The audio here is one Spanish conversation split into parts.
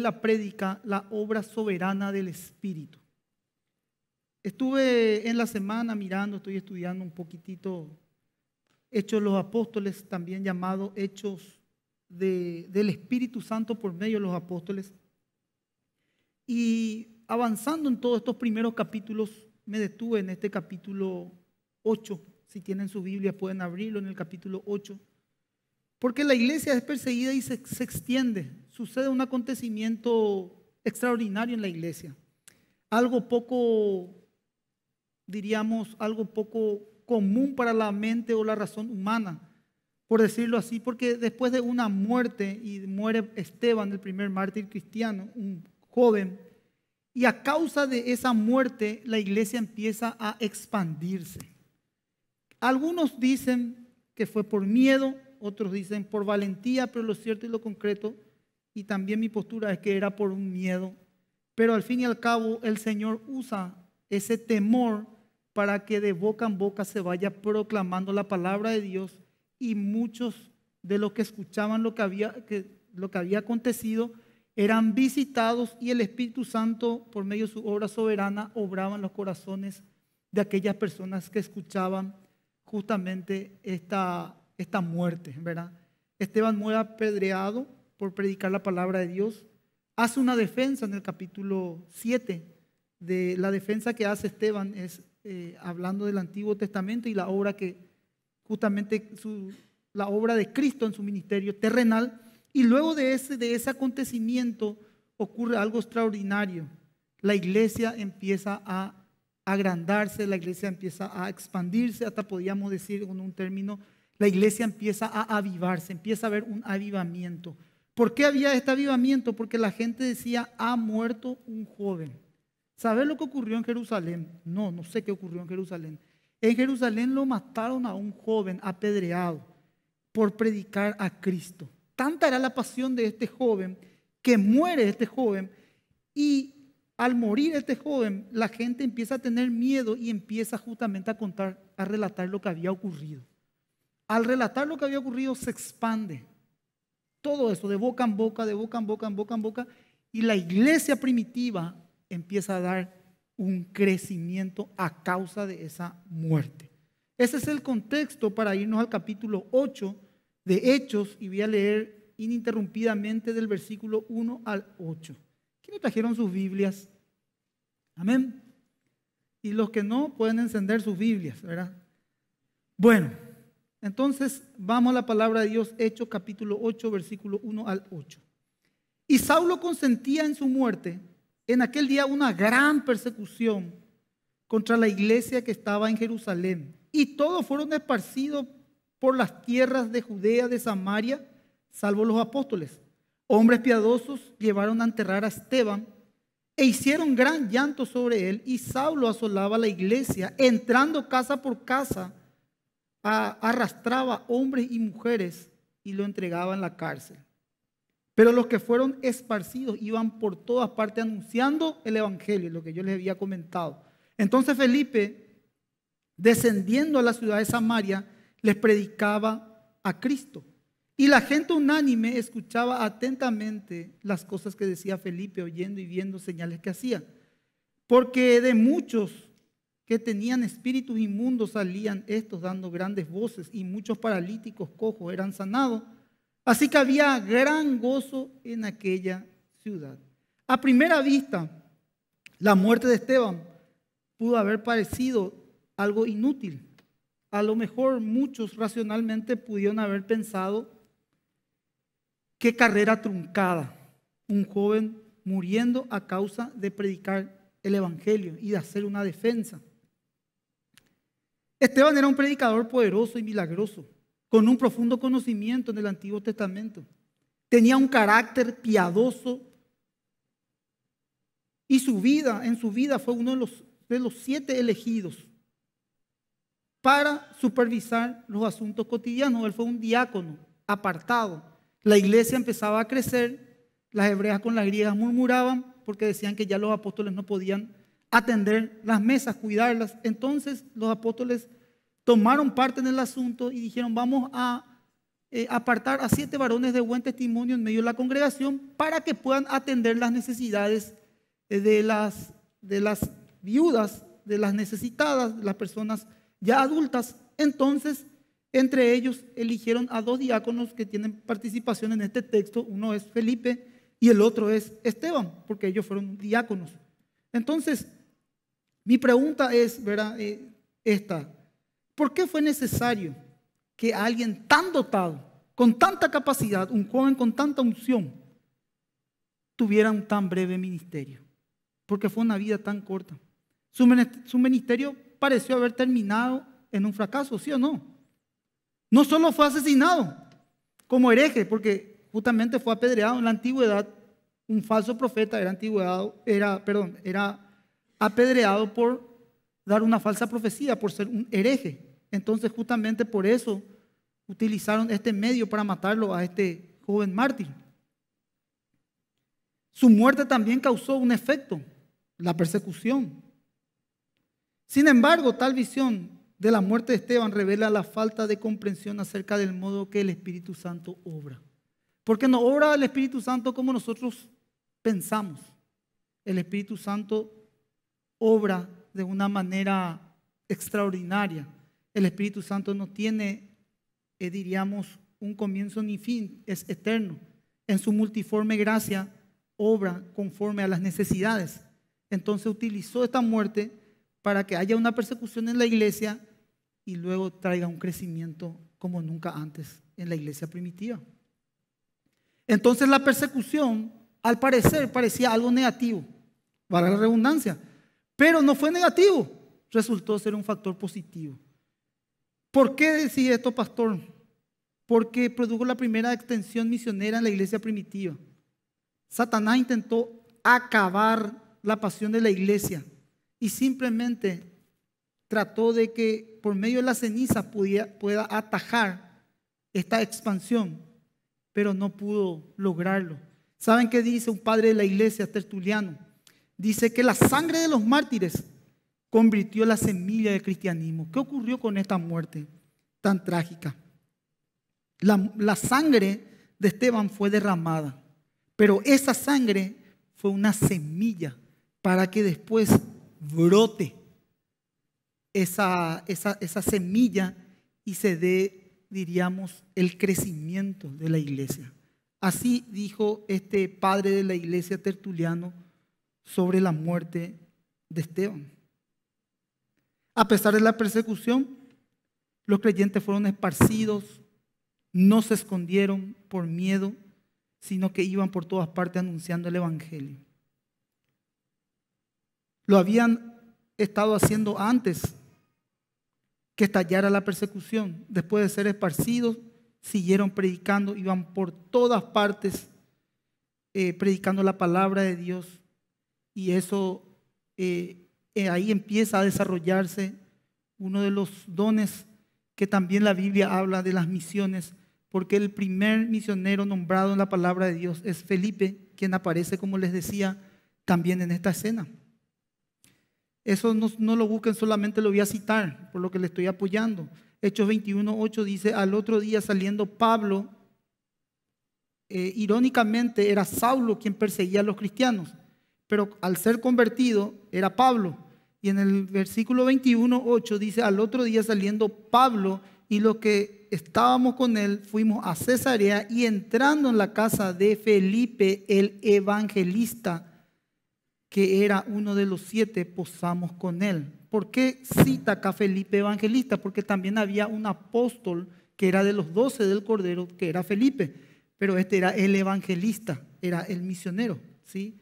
la prédica La obra soberana del Espíritu. Estuve en la semana mirando, estoy estudiando un poquitito Hechos los Apóstoles, también llamado Hechos del Espíritu Santo por medio de los Apóstoles. Y avanzando en todos estos primeros capítulos, me detuve en este capítulo 8. Si tienen su Biblia pueden abrirlo en el capítulo 8. Porque la iglesia es perseguida y se, se extiende sucede un acontecimiento extraordinario en la iglesia, algo poco, diríamos, algo poco común para la mente o la razón humana, por decirlo así, porque después de una muerte, y muere Esteban, el primer mártir cristiano, un joven, y a causa de esa muerte la iglesia empieza a expandirse. Algunos dicen que fue por miedo, otros dicen por valentía, pero lo cierto y lo concreto y también mi postura es que era por un miedo. Pero al fin y al cabo el Señor usa ese temor para que de boca en boca se vaya proclamando la palabra de Dios y muchos de los que escuchaban lo que había, que, lo que había acontecido eran visitados y el Espíritu Santo, por medio de su obra soberana, obraba los corazones de aquellas personas que escuchaban justamente esta, esta muerte, ¿verdad? Esteban muere apedreado por predicar la palabra de Dios, hace una defensa en el capítulo 7. De la defensa que hace Esteban es eh, hablando del Antiguo Testamento y la obra que justamente la obra de Cristo en su ministerio terrenal. Y luego de ese, de ese acontecimiento ocurre algo extraordinario. La iglesia empieza a agrandarse, la iglesia empieza a expandirse, hasta podríamos decir con un término, la iglesia empieza a avivarse, empieza a haber un avivamiento, ¿Por qué había este avivamiento? Porque la gente decía, ha muerto un joven. ¿Sabes lo que ocurrió en Jerusalén? No, no sé qué ocurrió en Jerusalén. En Jerusalén lo mataron a un joven apedreado por predicar a Cristo. Tanta era la pasión de este joven que muere este joven y al morir este joven la gente empieza a tener miedo y empieza justamente a contar, a relatar lo que había ocurrido. Al relatar lo que había ocurrido se expande todo eso de boca en boca, de boca en boca, en boca en boca. Y la iglesia primitiva empieza a dar un crecimiento a causa de esa muerte. Ese es el contexto para irnos al capítulo 8 de Hechos y voy a leer ininterrumpidamente del versículo 1 al 8. ¿Quiénes trajeron sus Biblias? Amén. Y los que no pueden encender sus Biblias, ¿verdad? Bueno, entonces, vamos a la palabra de Dios, Hechos capítulo 8, versículo 1 al 8. Y Saulo consentía en su muerte, en aquel día una gran persecución contra la iglesia que estaba en Jerusalén. Y todos fueron esparcidos por las tierras de Judea, de Samaria, salvo los apóstoles. Hombres piadosos llevaron a enterrar a Esteban e hicieron gran llanto sobre él. Y Saulo asolaba la iglesia, entrando casa por casa arrastraba hombres y mujeres y lo entregaba en la cárcel. Pero los que fueron esparcidos iban por todas partes anunciando el Evangelio, lo que yo les había comentado. Entonces Felipe, descendiendo a la ciudad de Samaria, les predicaba a Cristo. Y la gente unánime escuchaba atentamente las cosas que decía Felipe, oyendo y viendo señales que hacía. Porque de muchos que tenían espíritus inmundos salían estos dando grandes voces y muchos paralíticos cojos eran sanados. Así que había gran gozo en aquella ciudad. A primera vista, la muerte de Esteban pudo haber parecido algo inútil. A lo mejor muchos racionalmente pudieron haber pensado, qué carrera truncada, un joven muriendo a causa de predicar el Evangelio y de hacer una defensa. Esteban era un predicador poderoso y milagroso, con un profundo conocimiento en el Antiguo Testamento. Tenía un carácter piadoso y su vida, en su vida fue uno de los, de los siete elegidos para supervisar los asuntos cotidianos. Él fue un diácono apartado. La iglesia empezaba a crecer, las hebreas con las griegas murmuraban porque decían que ya los apóstoles no podían atender las mesas, cuidarlas. Entonces los apóstoles tomaron parte en el asunto y dijeron, vamos a eh, apartar a siete varones de buen testimonio en medio de la congregación para que puedan atender las necesidades de las, de las viudas, de las necesitadas, de las personas ya adultas. Entonces, entre ellos eligieron a dos diáconos que tienen participación en este texto. Uno es Felipe y el otro es Esteban, porque ellos fueron diáconos. Entonces, mi pregunta es, ¿verdad? Eh, esta. ¿Por qué fue necesario que alguien tan dotado, con tanta capacidad, un joven con tanta unción, tuviera un tan breve ministerio? Porque fue una vida tan corta. Su ministerio pareció haber terminado en un fracaso, ¿sí o no? No solo fue asesinado como hereje, porque justamente fue apedreado en la antigüedad. Un falso profeta era antigüedad, era, perdón, era apedreado por dar una falsa profecía, por ser un hereje. Entonces justamente por eso utilizaron este medio para matarlo a este joven mártir. Su muerte también causó un efecto, la persecución. Sin embargo, tal visión de la muerte de Esteban revela la falta de comprensión acerca del modo que el Espíritu Santo obra. Porque no obra el Espíritu Santo como nosotros pensamos. El Espíritu Santo obra de una manera extraordinaria. El Espíritu Santo no tiene, eh, diríamos, un comienzo ni fin, es eterno. En su multiforme gracia obra conforme a las necesidades. Entonces utilizó esta muerte para que haya una persecución en la iglesia y luego traiga un crecimiento como nunca antes en la iglesia primitiva. Entonces la persecución, al parecer, parecía algo negativo, para la redundancia, pero no fue negativo, resultó ser un factor positivo. ¿Por qué decía esto, pastor? Porque produjo la primera extensión misionera en la iglesia primitiva. Satanás intentó acabar la pasión de la iglesia y simplemente trató de que por medio de las cenizas pudiera, pueda atajar esta expansión, pero no pudo lograrlo. ¿Saben qué dice un padre de la iglesia, Tertuliano? dice que la sangre de los mártires convirtió la semilla del cristianismo. ¿Qué ocurrió con esta muerte tan trágica? La, sangre de Esteban fue derramada, pero esa sangre fue una semilla para que después brote esa, esa semilla y se dé, diríamos, el crecimiento de la iglesia. Así dijo este padre de la iglesia tertuliano sobre la muerte de Esteban. A pesar de la persecución, los creyentes fueron esparcidos, no se escondieron por miedo, sino que iban por todas partes anunciando el Evangelio. Lo habían estado haciendo antes que estallara la persecución. Después de ser esparcidos, siguieron predicando, iban por todas partes eh, predicando la palabra de Dios y eso eh, eh, ahí empieza a desarrollarse uno de los dones que también la Biblia habla de las misiones, porque el primer misionero nombrado en la palabra de Dios es Felipe, quien aparece, como les decía, también en esta escena. Eso no, lo busquen, solamente lo voy a citar, por lo que le estoy apoyando. Hechos 21, 8 dice, al otro día saliendo Pablo, eh, irónicamente era Saulo quien perseguía a los cristianos pero al ser convertido era Pablo. Y en el versículo 21, 8 dice, al otro día saliendo Pablo y los que estábamos con él fuimos a Cesarea y entrando en la casa de Felipe el evangelista, que era uno de los siete, posamos con él. ¿Por qué cita acá Felipe evangelista? Porque también había un apóstol que era de los doce del Cordero, que era Felipe, pero este era el evangelista, era el misionero, ¿sí?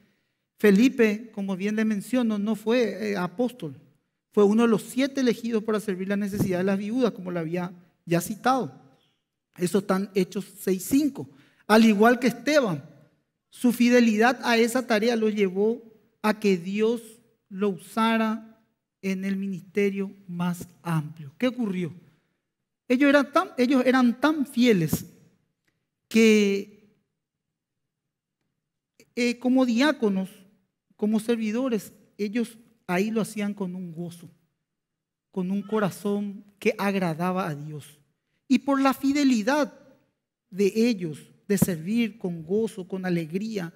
Felipe, como bien le menciono, no fue eh, apóstol. Fue uno de los siete elegidos para servir la necesidad de las viudas, como lo había ya citado. Eso están Hechos 6.5. Al igual que Esteban, su fidelidad a esa tarea lo llevó a que Dios lo usara en el ministerio más amplio. ¿Qué ocurrió? Ellos eran tan, ellos eran tan fieles que eh, como diáconos como servidores, ellos ahí lo hacían con un gozo, con un corazón que agradaba a Dios. Y por la fidelidad de ellos, de servir con gozo, con alegría,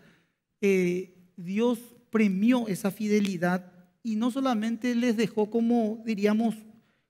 eh, Dios premió esa fidelidad y no solamente les dejó como, diríamos,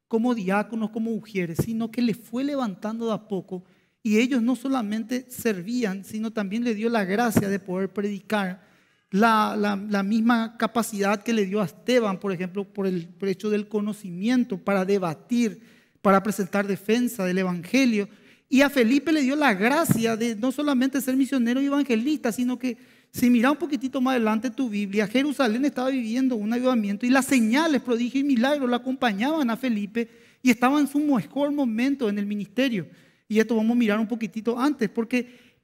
como diáconos, como mujeres, sino que les fue levantando de a poco y ellos no solamente servían, sino también le dio la gracia de poder predicar la, misma capacidad que le dio a Esteban, por ejemplo, por el, precio hecho del conocimiento, para debatir, para presentar defensa del Evangelio. Y a Felipe le dio la gracia de no solamente ser misionero y evangelista, sino que si mira un poquitito más adelante tu Biblia, Jerusalén estaba viviendo un ayudamiento y las señales, prodigios y milagros la acompañaban a Felipe y estaba en su mejor momento en el ministerio. Y esto vamos a mirar un poquitito antes, porque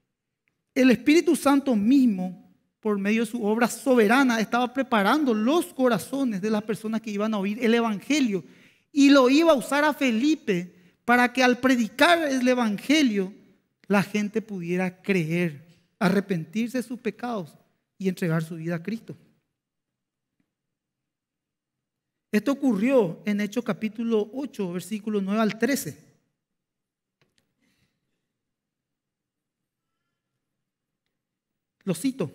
el Espíritu Santo mismo por medio de su obra soberana, estaba preparando los corazones de las personas que iban a oír el Evangelio. Y lo iba a usar a Felipe para que al predicar el Evangelio la gente pudiera creer, arrepentirse de sus pecados y entregar su vida a Cristo. Esto ocurrió en Hechos capítulo 8, versículo 9 al 13. Lo cito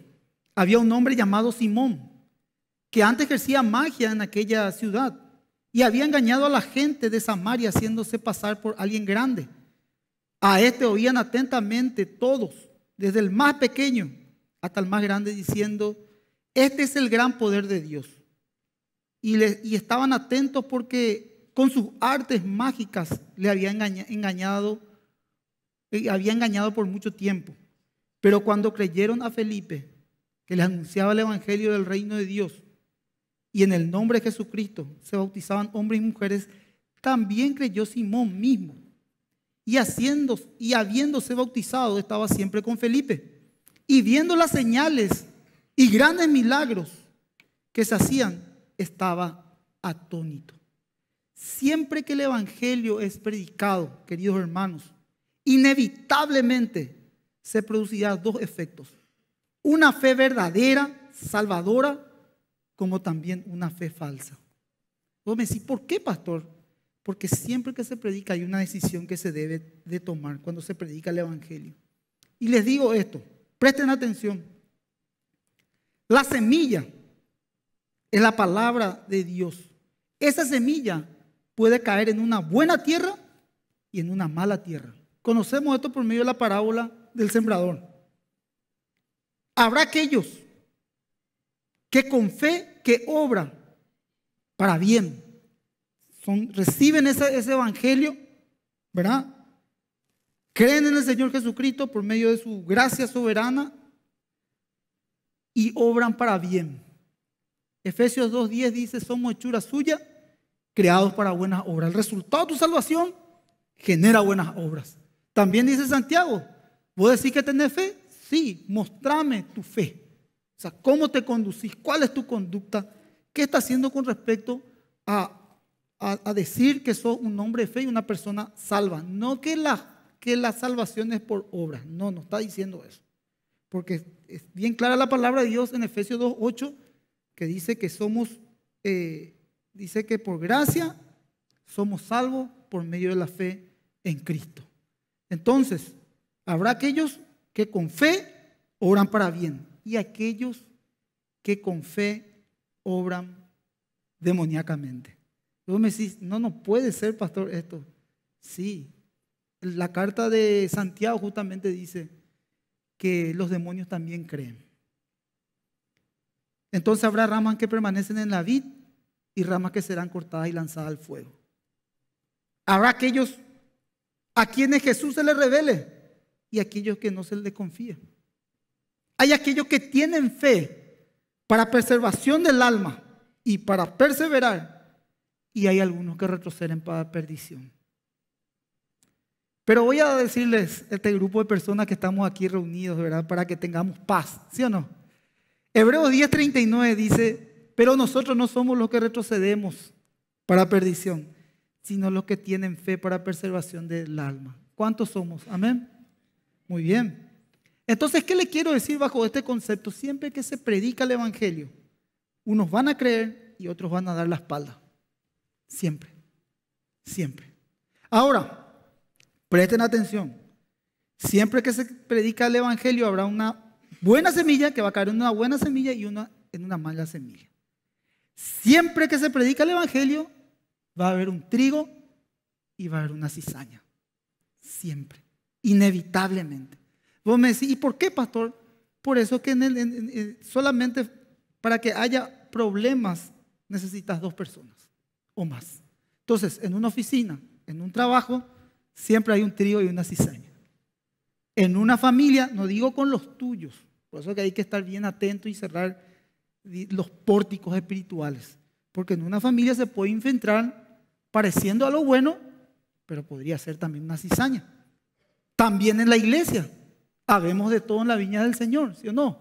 había un hombre llamado Simón, que antes ejercía magia en aquella ciudad y había engañado a la gente de Samaria haciéndose pasar por alguien grande. A este oían atentamente todos, desde el más pequeño hasta el más grande, diciendo, este es el gran poder de Dios. Y, estaban atentos porque con sus artes mágicas le había engañado, eh, había engañado por mucho tiempo. Pero cuando creyeron a Felipe, que les anunciaba el Evangelio del reino de Dios y en el nombre de Jesucristo se bautizaban hombres y mujeres, también creyó Simón mismo. Y, haciendo, y habiéndose bautizado estaba siempre con Felipe. Y viendo las señales y grandes milagros que se hacían, estaba atónito. Siempre que el Evangelio es predicado, queridos hermanos, inevitablemente se producirán dos efectos. Una fe verdadera, salvadora, como también una fe falsa. Vos me ¿por qué, pastor? Porque siempre que se predica hay una decisión que se debe de tomar cuando se predica el Evangelio. Y les digo esto, presten atención. La semilla es la palabra de Dios. Esa semilla puede caer en una buena tierra y en una mala tierra. Conocemos esto por medio de la parábola del sembrador. Habrá aquellos que con fe que obran para bien. Son, reciben ese, evangelio, ¿verdad? Creen en el Señor Jesucristo por medio de su gracia soberana y obran para bien. Efesios 2.10 dice, somos hechura suya, creados para buenas obras. El resultado de tu salvación genera buenas obras. También dice Santiago, vos decís que tenés fe, Sí, mostrame tu fe. O sea, cómo te conducís, cuál es tu conducta, qué estás haciendo con respecto a, decir que sos un hombre de fe y una persona salva. No que la, que la salvación es por obra. No, no está diciendo eso. Porque es bien clara la palabra de Dios en Efesios 2.8 que dice que somos, eh, dice que por gracia somos salvos por medio de la fe en Cristo. Entonces, habrá aquellos que con fe obran para bien y aquellos que con fe obran demoníacamente. vos me decís, no, no puede ser, pastor, esto. Sí, la carta de Santiago justamente dice que los demonios también creen. Entonces habrá ramas que permanecen en la vid y ramas que serán cortadas y lanzadas al fuego. Habrá aquellos a quienes Jesús se les revele y aquellos que no se les confía. Hay aquellos que tienen fe para preservación del alma y para perseverar, y hay algunos que retroceden para perdición. Pero voy a decirles, este grupo de personas que estamos aquí reunidos, ¿verdad? Para que tengamos paz, ¿sí o no? Hebreos 10:39 dice, pero nosotros no somos los que retrocedemos para perdición, sino los que tienen fe para preservación del alma. ¿Cuántos somos? Amén. Muy bien. Entonces, ¿qué le quiero decir bajo este concepto? Siempre que se predica el Evangelio, unos van a creer y otros van a dar la espalda. Siempre. Siempre. Ahora, presten atención. Siempre que se predica el Evangelio habrá una buena semilla que va a caer en una buena semilla y una, en una mala semilla. Siempre que se predica el Evangelio va a haber un trigo y va a haber una cizaña. Siempre inevitablemente. Vos me decís, ¿y por qué, pastor? Por eso que solamente para que haya problemas necesitas dos personas o más. Entonces, en una oficina, en un trabajo, siempre hay un trío y una cizaña. En una familia, no digo con los tuyos, por eso que hay que estar bien atento y cerrar los pórticos espirituales, porque en una familia se puede infiltrar pareciendo a lo bueno, pero podría ser también una cizaña. También en la iglesia. Habemos de todo en la viña del Señor, ¿sí o no?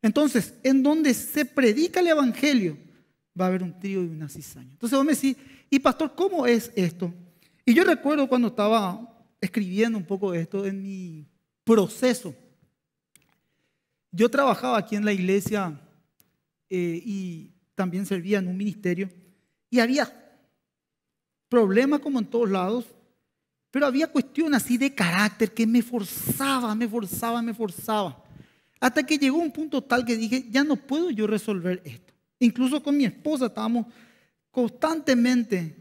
Entonces, en donde se predica el Evangelio, va a haber un trío y una cizaña. Entonces vos me decís, y pastor, ¿cómo es esto? Y yo recuerdo cuando estaba escribiendo un poco esto en mi proceso. Yo trabajaba aquí en la iglesia eh, y también servía en un ministerio y había problemas como en todos lados, pero había cuestiones así de carácter que me forzaba, me forzaba, me forzaba. Hasta que llegó un punto tal que dije, ya no puedo yo resolver esto. Incluso con mi esposa estábamos constantemente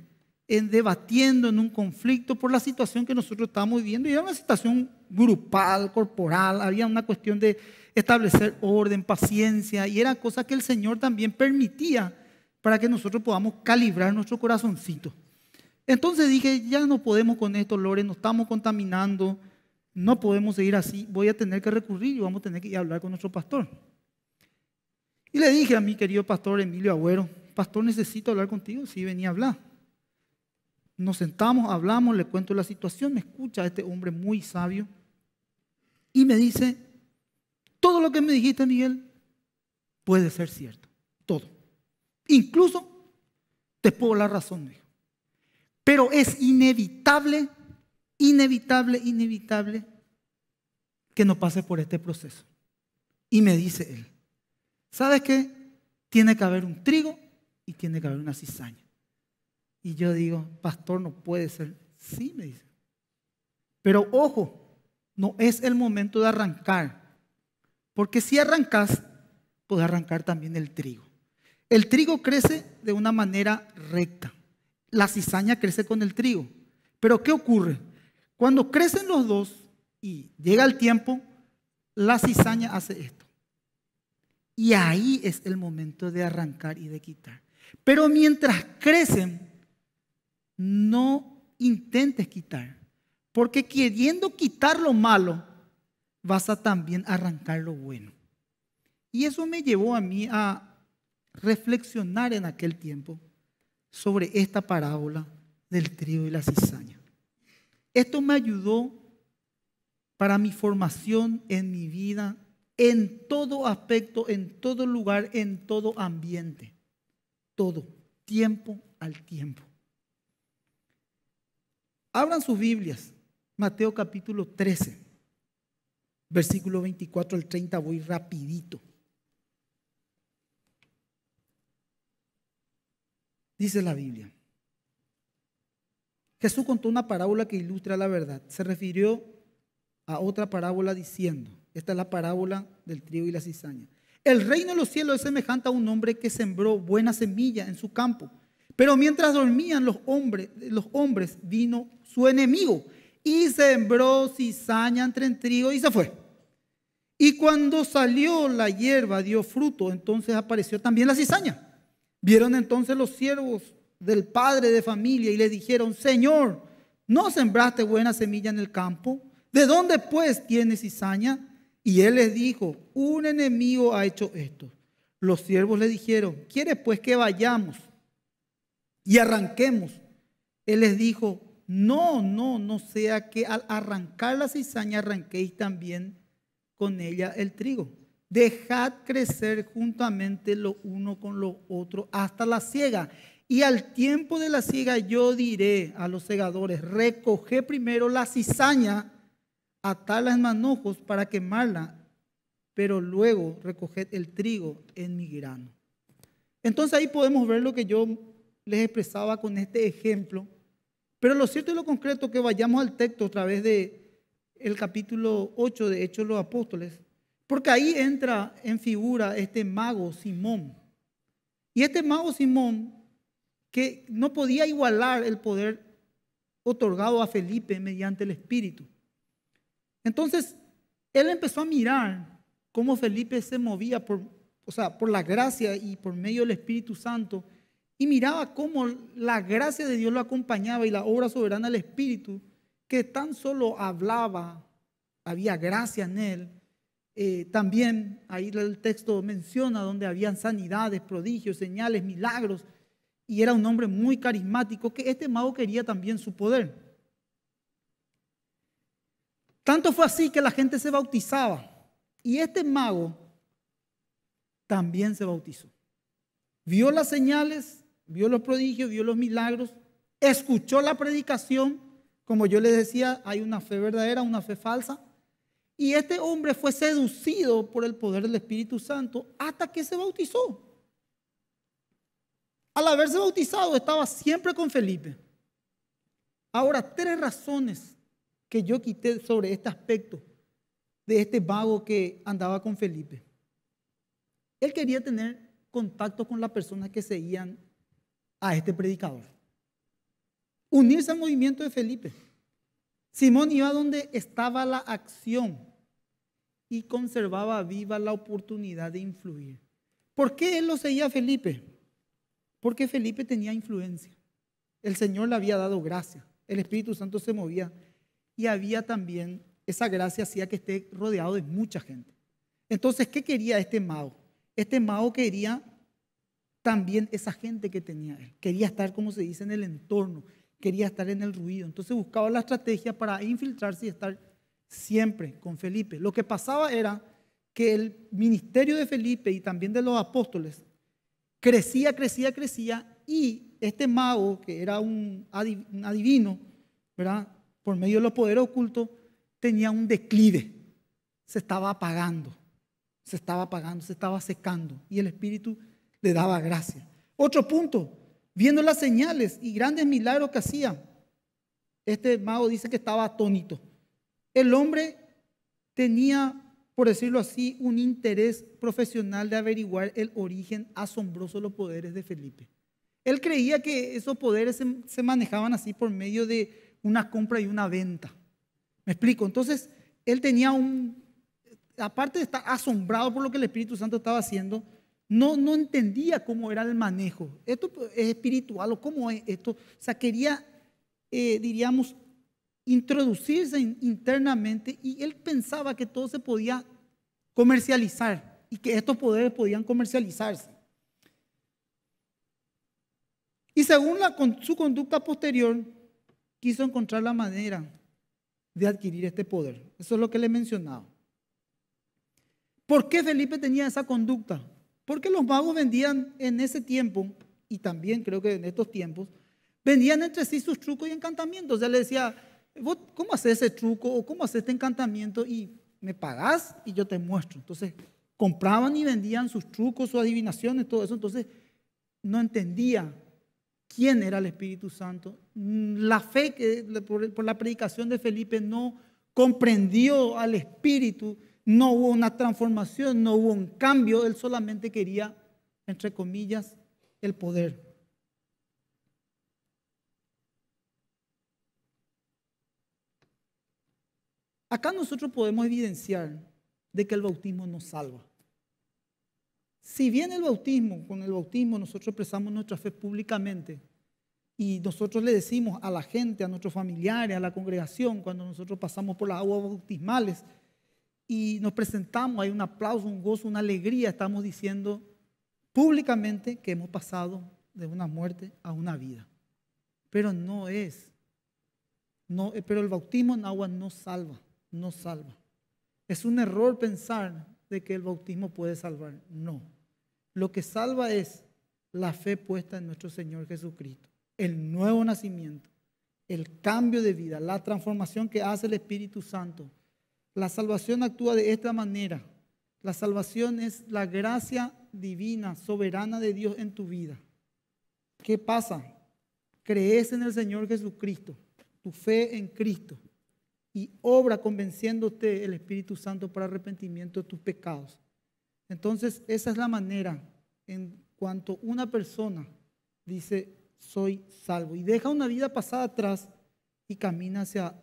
en debatiendo en un conflicto por la situación que nosotros estábamos viviendo. Y era una situación grupal, corporal, había una cuestión de establecer orden, paciencia, y era cosa que el Señor también permitía para que nosotros podamos calibrar nuestro corazoncito. Entonces dije, ya no podemos con esto, Lore, nos estamos contaminando, no podemos seguir así, voy a tener que recurrir y vamos a tener que hablar con nuestro pastor. Y le dije a mi querido pastor Emilio Agüero, pastor, necesito hablar contigo, sí, venía a hablar. Nos sentamos, hablamos, le cuento la situación, me escucha este hombre muy sabio y me dice, todo lo que me dijiste, Miguel, puede ser cierto, todo. Incluso te puedo la razón, dijo. Pero es inevitable, inevitable, inevitable que no pase por este proceso. Y me dice él, ¿sabes qué? Tiene que haber un trigo y tiene que haber una cizaña. Y yo digo, pastor, no puede ser. Sí, me dice. Pero ojo, no es el momento de arrancar. Porque si arrancas, puedes arrancar también el trigo. El trigo crece de una manera recta la cizaña crece con el trigo. Pero ¿qué ocurre? Cuando crecen los dos y llega el tiempo, la cizaña hace esto. Y ahí es el momento de arrancar y de quitar. Pero mientras crecen, no intentes quitar. Porque queriendo quitar lo malo, vas a también arrancar lo bueno. Y eso me llevó a mí a reflexionar en aquel tiempo sobre esta parábola del trío y la cizaña. Esto me ayudó para mi formación en mi vida, en todo aspecto, en todo lugar, en todo ambiente. Todo, tiempo al tiempo. Abran sus Biblias, Mateo capítulo 13, versículo 24 al 30, voy rapidito. Dice la Biblia. Jesús contó una parábola que ilustra la verdad. Se refirió a otra parábola diciendo, esta es la parábola del trigo y la cizaña. El reino de los cielos es semejante a un hombre que sembró buena semilla en su campo. Pero mientras dormían los hombres, los hombres vino su enemigo y sembró cizaña entre el trigo y se fue. Y cuando salió la hierba dio fruto, entonces apareció también la cizaña. Vieron entonces los siervos del padre de familia y le dijeron, Señor, ¿no sembraste buena semilla en el campo? ¿De dónde pues tienes cizaña? Y él les dijo, un enemigo ha hecho esto. Los siervos le dijeron, ¿quieres pues que vayamos y arranquemos? Él les dijo, no, no, no sea que al arrancar la cizaña arranquéis también con ella el trigo. Dejad crecer juntamente lo uno con lo otro hasta la siega Y al tiempo de la siega yo diré a los segadores, recoge primero la cizaña, atarla en manojos para quemarla, pero luego recoged el trigo en mi grano. Entonces ahí podemos ver lo que yo les expresaba con este ejemplo. Pero lo cierto y lo concreto que vayamos al texto a través de el capítulo 8 de Hechos los Apóstoles, porque ahí entra en figura este mago Simón. Y este mago Simón, que no podía igualar el poder otorgado a Felipe mediante el Espíritu. Entonces, él empezó a mirar cómo Felipe se movía por, sea, por la gracia y por medio del Espíritu Santo, y miraba cómo la gracia de Dios lo acompañaba y la obra soberana del Espíritu, que tan solo hablaba, había gracia en él, eh, también ahí el texto menciona donde habían sanidades, prodigios, señales, milagros, y era un hombre muy carismático que este mago quería también su poder. Tanto fue así que la gente se bautizaba y este mago también se bautizó. Vio las señales, vio los prodigios, vio los milagros, escuchó la predicación, como yo les decía, hay una fe verdadera, una fe falsa, y este hombre fue seducido por el poder del Espíritu Santo hasta que se bautizó. Al haberse bautizado estaba siempre con Felipe. Ahora, tres razones que yo quité sobre este aspecto de este vago que andaba con Felipe. Él quería tener contacto con las personas que seguían a este predicador. Unirse al movimiento de Felipe. Simón iba donde estaba la acción y conservaba viva la oportunidad de influir. ¿Por qué él lo seguía a Felipe? Porque Felipe tenía influencia. El Señor le había dado gracia. El Espíritu Santo se movía. Y había también, esa gracia hacía que esté rodeado de mucha gente. Entonces, ¿qué quería este mago? Este mago quería también esa gente que tenía él. Quería estar, como se dice, en el entorno. Quería estar en el ruido. Entonces buscaba la estrategia para infiltrarse y estar siempre con Felipe. Lo que pasaba era que el ministerio de Felipe y también de los apóstoles crecía, crecía, crecía y este mago, que era un adivino, ¿verdad? por medio de los poderes ocultos, tenía un declive, se estaba apagando, se estaba apagando, se estaba secando y el Espíritu le daba gracia. Otro punto, viendo las señales y grandes milagros que hacía, este mago dice que estaba atónito. El hombre tenía, por decirlo así, un interés profesional de averiguar el origen asombroso de los poderes de Felipe. Él creía que esos poderes se, manejaban así por medio de una compra y una venta. ¿Me explico? Entonces, él tenía un, aparte de estar asombrado por lo que el Espíritu Santo estaba haciendo, no, no entendía cómo era el manejo. Esto es espiritual o cómo es esto. O sea, quería, eh, diríamos, introducirse internamente y él pensaba que todo se podía comercializar y que estos poderes podían comercializarse. Y según su conducta posterior, quiso encontrar la manera de adquirir este poder. Eso es lo que le he mencionado. ¿Por qué Felipe tenía esa conducta? Porque los magos vendían en ese tiempo, y también creo que en estos tiempos, vendían entre sí sus trucos y encantamientos. Ya le decía, cómo haces ese truco o cómo haces este encantamiento y me pagás y yo te muestro? Entonces, compraban y vendían sus trucos, sus adivinaciones, todo eso. Entonces, no entendía quién era el Espíritu Santo. La fe por la predicación de Felipe no comprendió al Espíritu, no hubo una transformación, no hubo un cambio, él solamente quería, entre comillas, el poder. Acá nosotros podemos evidenciar de que el bautismo nos salva. Si bien el bautismo, con el bautismo nosotros expresamos nuestra fe públicamente y nosotros le decimos a la gente, a nuestros familiares, a la congregación, cuando nosotros pasamos por las aguas bautismales y nos presentamos, hay un aplauso, un gozo, una alegría, estamos diciendo públicamente que hemos pasado de una muerte a una vida. Pero no es, no, pero el bautismo en agua no salva no salva. Es un error pensar de que el bautismo puede salvar. No. Lo que salva es la fe puesta en nuestro Señor Jesucristo, el nuevo nacimiento, el cambio de vida, la transformación que hace el Espíritu Santo. La salvación actúa de esta manera. La salvación es la gracia divina, soberana de Dios en tu vida. ¿Qué pasa? Crees en el Señor Jesucristo, tu fe en Cristo y obra convenciéndote el Espíritu Santo para arrepentimiento de tus pecados. Entonces, esa es la manera en cuanto una persona dice, soy salvo, y deja una vida pasada atrás y camina hacia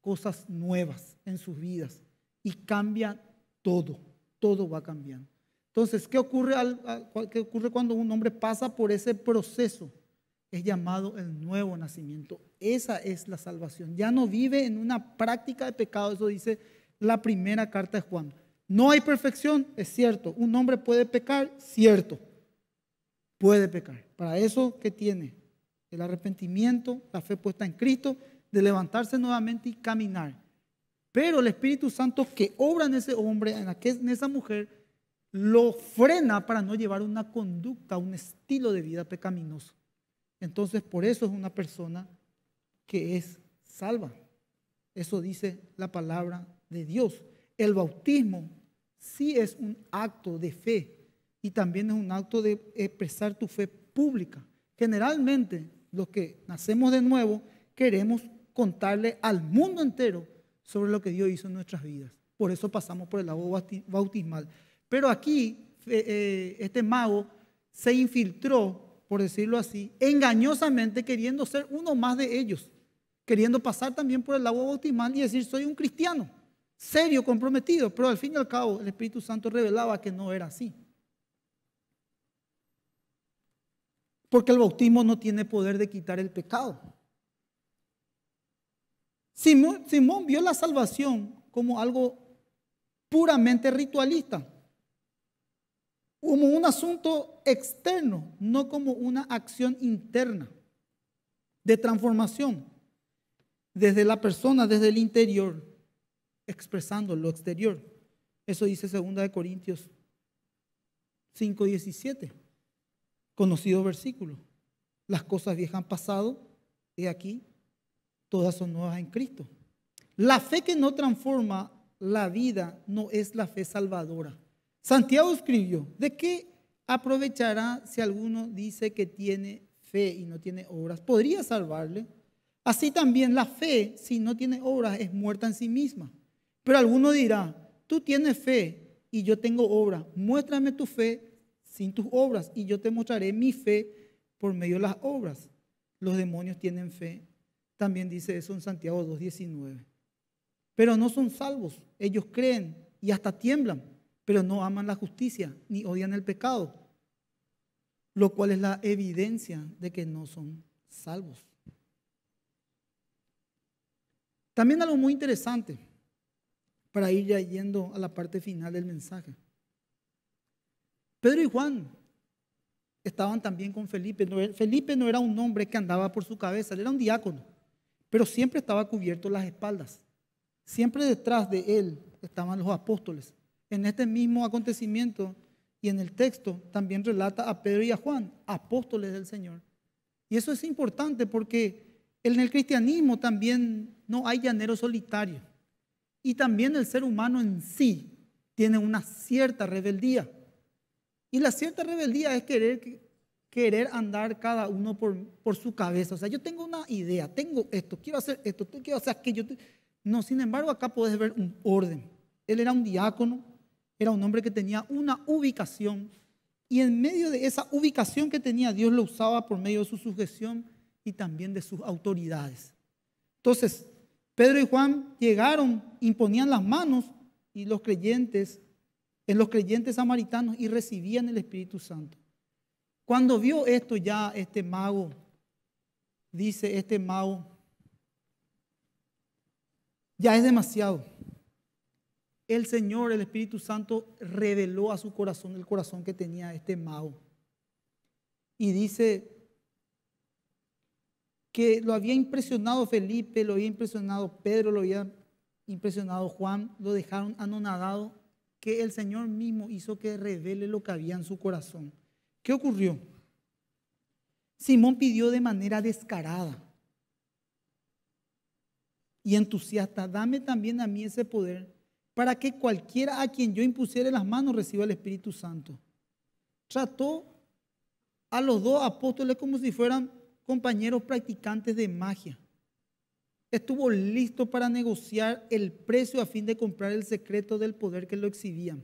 cosas nuevas en sus vidas, y cambia todo, todo va cambiando. Entonces, ¿qué ocurre, al, ¿qué ocurre cuando un hombre pasa por ese proceso? es llamado el nuevo nacimiento. Esa es la salvación. Ya no vive en una práctica de pecado, eso dice la primera carta de Juan. No hay perfección, es cierto. Un hombre puede pecar, cierto. Puede pecar. Para eso, ¿qué tiene? El arrepentimiento, la fe puesta en Cristo, de levantarse nuevamente y caminar. Pero el Espíritu Santo que obra en ese hombre, en, aquella en esa mujer, lo frena para no llevar una conducta, un estilo de vida pecaminoso. Entonces, por eso es una persona que es salva. Eso dice la palabra de Dios. El bautismo sí es un acto de fe y también es un acto de expresar tu fe pública. Generalmente, los que nacemos de nuevo queremos contarle al mundo entero sobre lo que Dios hizo en nuestras vidas. Por eso pasamos por el agua bautismal. Pero aquí, eh, eh, este mago se infiltró por decirlo así, engañosamente queriendo ser uno más de ellos, queriendo pasar también por el agua bautismal y decir, soy un cristiano, serio, comprometido, pero al fin y al cabo el Espíritu Santo revelaba que no era así. Porque el bautismo no tiene poder de quitar el pecado. Simón, Simón vio la salvación como algo puramente ritualista como un asunto externo, no como una acción interna de transformación desde la persona, desde el interior, expresando lo exterior. Eso dice 2 Corintios 5:17, conocido versículo. Las cosas viejas han pasado y aquí todas son nuevas en Cristo. La fe que no transforma la vida no es la fe salvadora. Santiago escribió, ¿de qué aprovechará si alguno dice que tiene fe y no tiene obras? ¿Podría salvarle? Así también la fe, si no tiene obras, es muerta en sí misma. Pero alguno dirá, tú tienes fe y yo tengo obras. Muéstrame tu fe sin tus obras y yo te mostraré mi fe por medio de las obras. Los demonios tienen fe. También dice eso en Santiago 2.19. Pero no son salvos. Ellos creen y hasta tiemblan pero no aman la justicia ni odian el pecado, lo cual es la evidencia de que no son salvos. También algo muy interesante para ir ya yendo a la parte final del mensaje. Pedro y Juan estaban también con Felipe. Felipe no era un hombre que andaba por su cabeza, él era un diácono, pero siempre estaba cubierto las espaldas. Siempre detrás de él estaban los apóstoles. En este mismo acontecimiento y en el texto también relata a Pedro y a Juan, apóstoles del Señor. Y eso es importante porque en el cristianismo también no hay llanero solitario. Y también el ser humano en sí tiene una cierta rebeldía. Y la cierta rebeldía es querer, querer andar cada uno por, por su cabeza. O sea, yo tengo una idea, tengo esto, quiero hacer esto, quiero hacer aquello. No, sin embargo, acá puedes ver un orden. Él era un diácono, era un hombre que tenía una ubicación y en medio de esa ubicación que tenía Dios lo usaba por medio de su sujeción y también de sus autoridades. Entonces, Pedro y Juan llegaron, imponían las manos y los creyentes, en eh, los creyentes samaritanos y recibían el Espíritu Santo. Cuando vio esto ya este mago, dice este mago, ya es demasiado el Señor, el Espíritu Santo, reveló a su corazón el corazón que tenía este mago. Y dice que lo había impresionado Felipe, lo había impresionado Pedro, lo había impresionado Juan, lo dejaron anonadado, que el Señor mismo hizo que revele lo que había en su corazón. ¿Qué ocurrió? Simón pidió de manera descarada y entusiasta, dame también a mí ese poder para que cualquiera a quien yo impusiere las manos reciba el Espíritu Santo. Trató a los dos apóstoles como si fueran compañeros practicantes de magia. Estuvo listo para negociar el precio a fin de comprar el secreto del poder que lo exhibían.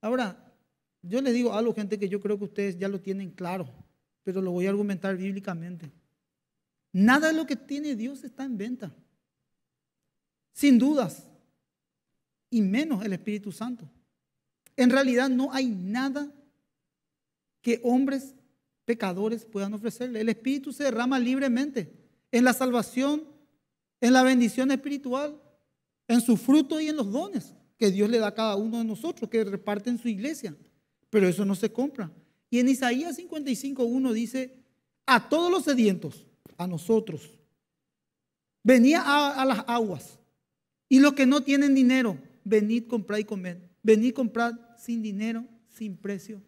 Ahora, yo les digo algo, gente, que yo creo que ustedes ya lo tienen claro, pero lo voy a argumentar bíblicamente. Nada de lo que tiene Dios está en venta. Sin dudas, y menos el Espíritu Santo. En realidad no hay nada que hombres pecadores puedan ofrecerle. El Espíritu se derrama libremente en la salvación, en la bendición espiritual, en su fruto y en los dones que Dios le da a cada uno de nosotros, que reparte en su iglesia. Pero eso no se compra. Y en Isaías 55.1 dice, a todos los sedientos, a nosotros, venía a, a las aguas, y los que no tienen dinero, venid, comprar y comer, Venid, comprar sin dinero, sin precio,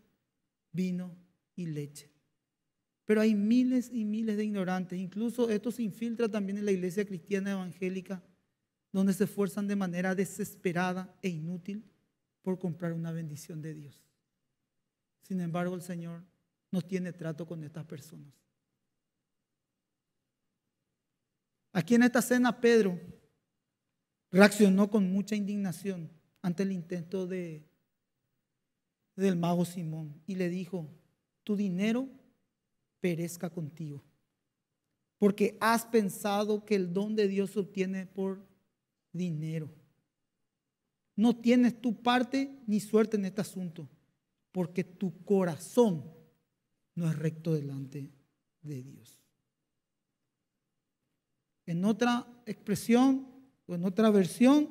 vino y leche. Pero hay miles y miles de ignorantes. Incluso esto se infiltra también en la iglesia cristiana evangélica, donde se esfuerzan de manera desesperada e inútil por comprar una bendición de Dios. Sin embargo, el Señor no tiene trato con estas personas. Aquí en esta cena, Pedro reaccionó con mucha indignación ante el intento de, del mago Simón y le dijo, tu dinero perezca contigo, porque has pensado que el don de Dios se obtiene por dinero. No tienes tu parte ni suerte en este asunto, porque tu corazón no es recto delante de Dios. En otra expresión, en otra versión,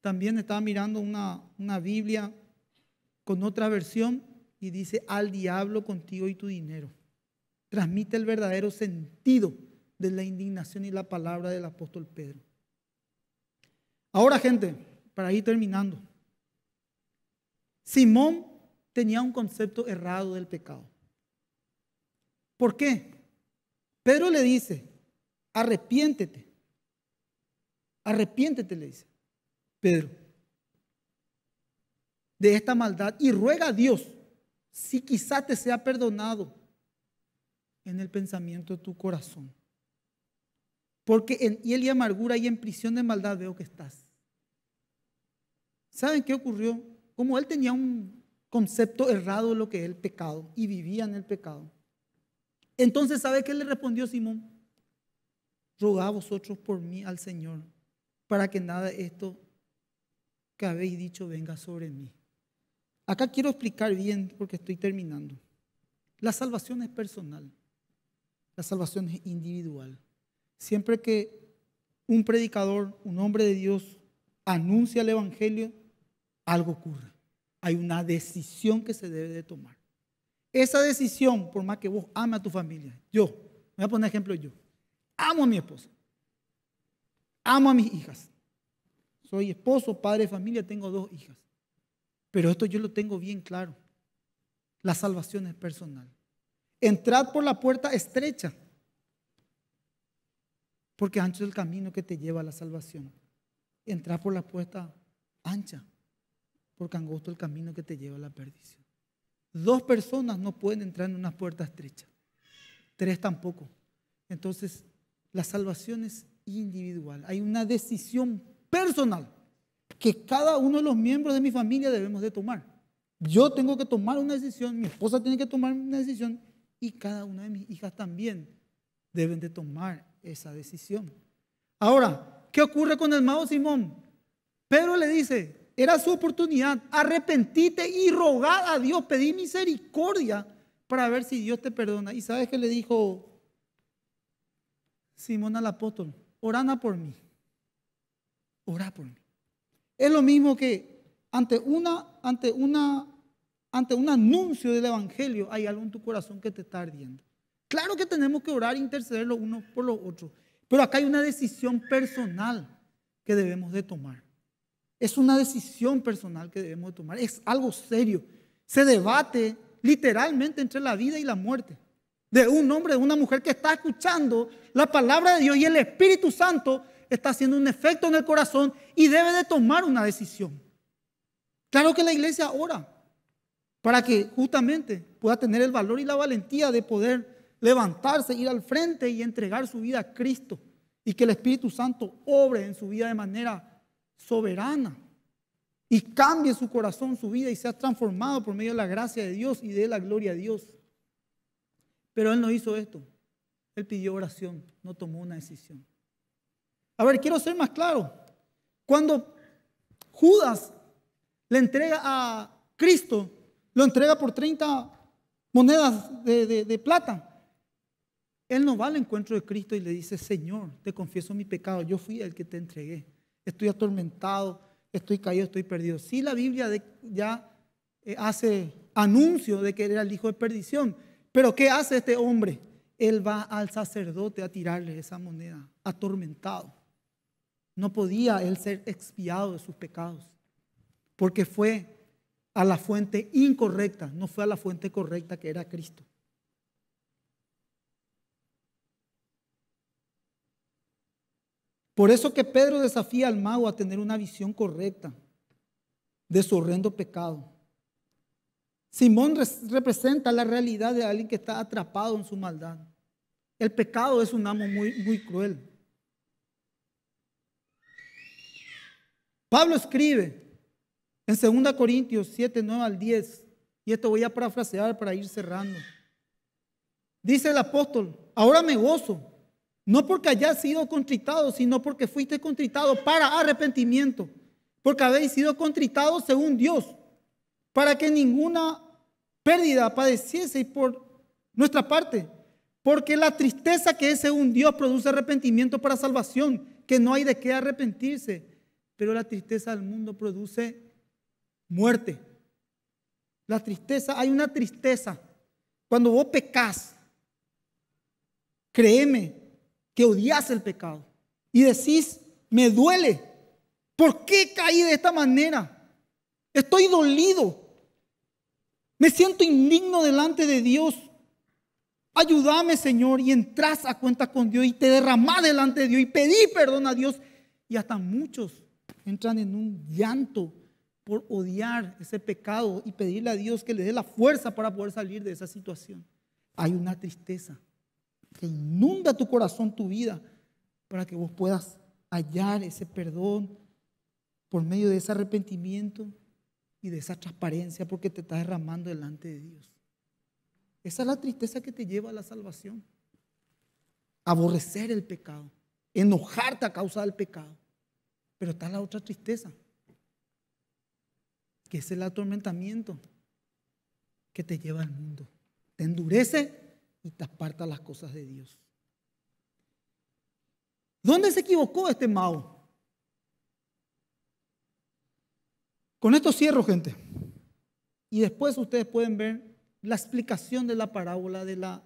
también estaba mirando una, Biblia con otra versión y dice, al diablo contigo y tu dinero. Transmite el verdadero sentido de la indignación y la palabra del apóstol Pedro. Ahora, gente, para ir terminando. Simón tenía un concepto errado del pecado. ¿Por qué? Pedro le dice, arrepiéntete Arrepiéntete, le dice Pedro, de esta maldad y ruega a Dios si quizá te sea perdonado en el pensamiento de tu corazón. Porque en hiel y amargura y en prisión de maldad veo que estás. ¿Saben qué ocurrió? Como él tenía un concepto errado de lo que es el pecado y vivía en el pecado. Entonces, ¿sabe qué le respondió Simón? a vosotros por mí al Señor para que nada de esto que habéis dicho venga sobre mí. Acá quiero explicar bien porque estoy terminando. La salvación es personal, la salvación es individual. Siempre que un predicador, un hombre de Dios, anuncia el Evangelio, algo ocurre. Hay una decisión que se debe de tomar. Esa decisión, por más que vos ames a tu familia, yo, voy a poner ejemplo yo, amo a mi esposa, Amo a mis hijas. Soy esposo, padre de familia, tengo dos hijas. Pero esto yo lo tengo bien claro. La salvación es personal. Entrad por la puerta estrecha, porque ancho es el camino que te lleva a la salvación. Entrad por la puerta ancha, porque angosto es el camino que te lleva a la perdición. Dos personas no pueden entrar en una puerta estrecha, tres tampoco. Entonces, la salvación es individual, hay una decisión personal que cada uno de los miembros de mi familia debemos de tomar. Yo tengo que tomar una decisión, mi esposa tiene que tomar una decisión y cada una de mis hijas también deben de tomar esa decisión. Ahora, ¿qué ocurre con el mago Simón? Pedro le dice, era su oportunidad, arrepentite y rogad a Dios, pedí misericordia para ver si Dios te perdona. ¿Y sabes qué le dijo Simón al apóstol? orana por mí. Ora por mí. Es lo mismo que ante una, ante una, ante un anuncio del evangelio hay algo en tu corazón que te está ardiendo. Claro que tenemos que orar e interceder los unos por los otros, pero acá hay una decisión personal que debemos de tomar. Es una decisión personal que debemos de tomar. Es algo serio. Se debate literalmente entre la vida y la muerte de un hombre, de una mujer que está escuchando la palabra de Dios y el Espíritu Santo está haciendo un efecto en el corazón y debe de tomar una decisión. Claro que la iglesia ora para que justamente pueda tener el valor y la valentía de poder levantarse, ir al frente y entregar su vida a Cristo y que el Espíritu Santo obre en su vida de manera soberana y cambie su corazón, su vida y sea transformado por medio de la gracia de Dios y de la gloria a Dios. Pero él no hizo esto. Él pidió oración, no tomó una decisión. A ver, quiero ser más claro. Cuando Judas le entrega a Cristo, lo entrega por 30 monedas de, plata. Él no va al encuentro de Cristo y le dice, Señor, te confieso mi pecado, yo fui el que te entregué, estoy atormentado, estoy caído, estoy perdido. Sí, la Biblia ya eh, hace anuncio de que era el hijo de perdición, pero ¿qué hace este hombre? Él va al sacerdote a tirarle esa moneda, atormentado. No podía él ser expiado de sus pecados, porque fue a la fuente incorrecta, no fue a la fuente correcta que era Cristo. Por eso que Pedro desafía al mago a tener una visión correcta de su horrendo pecado. Simón representa la realidad de alguien que está atrapado en su maldad. El pecado es un amo muy, muy cruel. Pablo escribe en 2 Corintios 7, 9 al 10, y esto voy a parafrasear para ir cerrando. Dice el apóstol, ahora me gozo, no porque hayas sido contritado, sino porque fuiste contritado para arrepentimiento, porque habéis sido contritados según Dios, para que ninguna pérdida padeciese por nuestra parte, porque la tristeza que es según Dios produce arrepentimiento para salvación, que no hay de qué arrepentirse, pero la tristeza del mundo produce muerte. La tristeza, hay una tristeza. Cuando vos pecas, créeme que odias el pecado y decís, me duele, ¿por qué caí de esta manera? Estoy dolido, me siento indigno delante de Dios. Ayúdame, Señor, y entras a cuenta con Dios y te derramás delante de Dios y pedí perdón a Dios. Y hasta muchos entran en un llanto por odiar ese pecado y pedirle a Dios que le dé la fuerza para poder salir de esa situación. Hay una tristeza que inunda tu corazón, tu vida, para que vos puedas hallar ese perdón por medio de ese arrepentimiento y de esa transparencia porque te estás derramando delante de Dios. Esa es la tristeza que te lleva a la salvación. Aborrecer el pecado, enojarte a causa del pecado. Pero está la otra tristeza, que es el atormentamiento que te lleva al mundo. Te endurece y te aparta las cosas de Dios. ¿Dónde se equivocó este Mao? Con esto cierro, gente. Y después ustedes pueden ver la explicación de la parábola de la,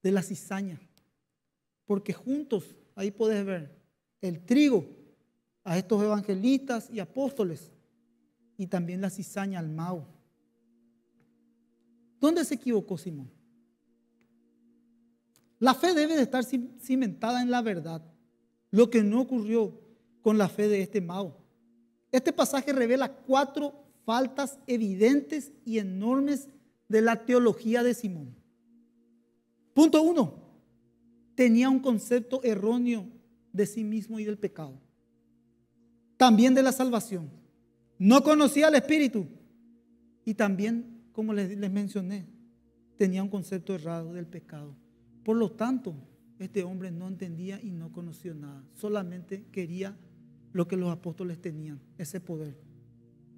de la cizaña. Porque juntos, ahí puedes ver el trigo a estos evangelistas y apóstoles y también la cizaña al Mao. ¿Dónde se equivocó Simón? La fe debe de estar cimentada en la verdad, lo que no ocurrió con la fe de este Mao. Este pasaje revela cuatro faltas evidentes y enormes de la teología de Simón. Punto uno, tenía un concepto erróneo de sí mismo y del pecado. También de la salvación. No conocía al Espíritu. Y también, como les, mencioné, tenía un concepto errado del pecado. Por lo tanto, este hombre no entendía y no conoció nada. Solamente quería lo que los apóstoles tenían, ese poder.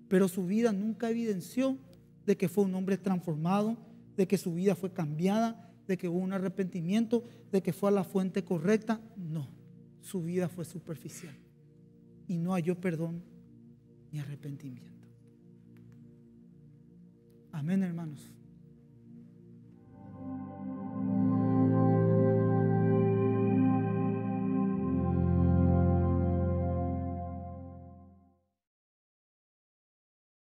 Pero su vida nunca evidenció de que fue un hombre transformado, de que su vida fue cambiada, de que hubo un arrepentimiento, de que fue a la fuente correcta. No, su vida fue superficial y no halló perdón ni arrepentimiento. Amén, hermanos.